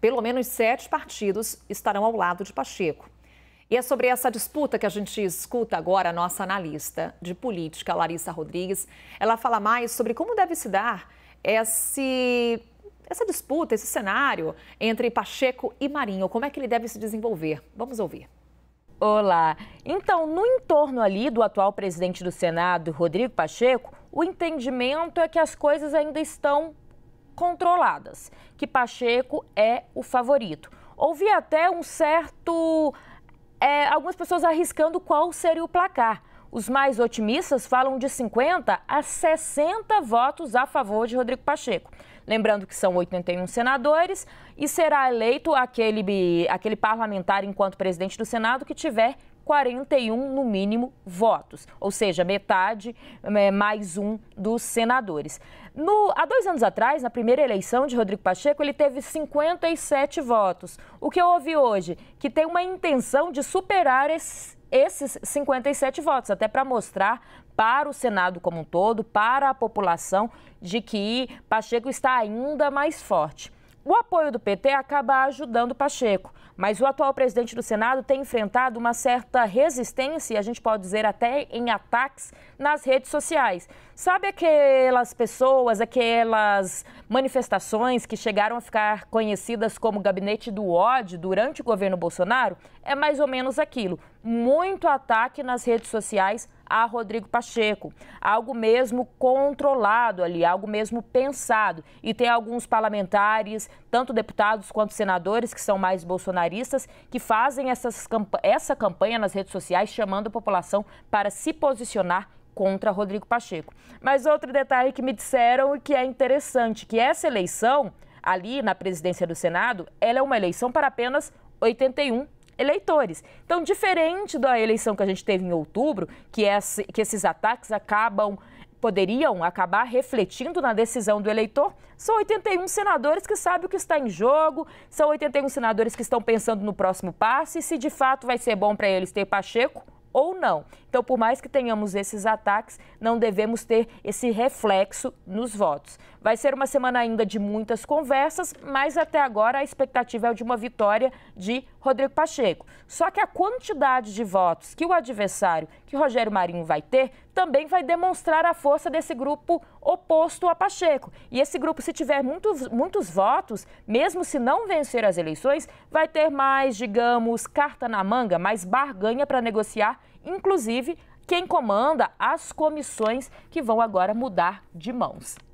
Pelo menos sete partidos estarão ao lado de Pacheco. E é sobre essa disputa que a gente escuta agora a nossa analista de política, Larissa Rodrigues. Ela fala mais sobre como deve se dar esse, essa disputa, esse cenário entre Pacheco e Marinho. Como é que ele deve se desenvolver? Vamos ouvir. Olá. Então, no entorno ali do atual presidente do Senado, Rodrigo Pacheco, o entendimento é que as coisas ainda estão controladas, que Pacheco é o favorito. Houve até um certo. É, algumas pessoas arriscando qual seria o placar. Os mais otimistas falam de 50 a 60 votos a favor de Rodrigo Pacheco. Lembrando que são 81 senadores e será eleito aquele, aquele parlamentar enquanto presidente do Senado que tiver 41, no mínimo, votos, ou seja, metade é, mais um dos senadores. No, há dois anos atrás, na primeira eleição de Rodrigo Pacheco, ele teve 57 votos. O que eu ouvi hoje? Que tem uma intenção de superar esse, esses 57 votos, até para mostrar para o Senado como um todo, para a população, de que Pacheco está ainda mais forte. O apoio do PT acaba ajudando Pacheco, mas o atual presidente do Senado tem enfrentado uma certa resistência, a gente pode dizer até em ataques nas redes sociais. Sabe aquelas pessoas, aquelas manifestações que chegaram a ficar conhecidas como gabinete do ódio durante o governo Bolsonaro? É mais ou menos aquilo. Muito ataque nas redes sociais a Rodrigo Pacheco. Algo mesmo controlado ali, algo mesmo pensado. E tem alguns parlamentares, tanto deputados quanto senadores, que são mais bolsonaristas, que fazem essas, essa campanha nas redes sociais, chamando a população para se posicionar contra Rodrigo Pacheco. Mas outro detalhe que me disseram e que é interessante, que essa eleição ali na presidência do Senado, ela é uma eleição para apenas 81 eleitores. Então, diferente da eleição que a gente teve em outubro, que, esse, que esses ataques acabam poderiam acabar refletindo na decisão do eleitor, são 81 senadores que sabem o que está em jogo, são 81 senadores que estão pensando no próximo passo e se de fato vai ser bom para eles ter Pacheco ou não. Então, por mais que tenhamos esses ataques, não devemos ter esse reflexo nos votos. Vai ser uma semana ainda de muitas conversas, mas até agora a expectativa é de uma vitória de Rodrigo Pacheco. Só que a quantidade de votos que o adversário, que Rogério Marinho vai ter, também vai demonstrar a força desse grupo oposto a Pacheco. E esse grupo, se tiver muitos, muitos votos, mesmo se não vencer as eleições, vai ter mais, digamos, carta na manga, mais barganha para negociar, inclusive quem comanda as comissões que vão agora mudar de mãos.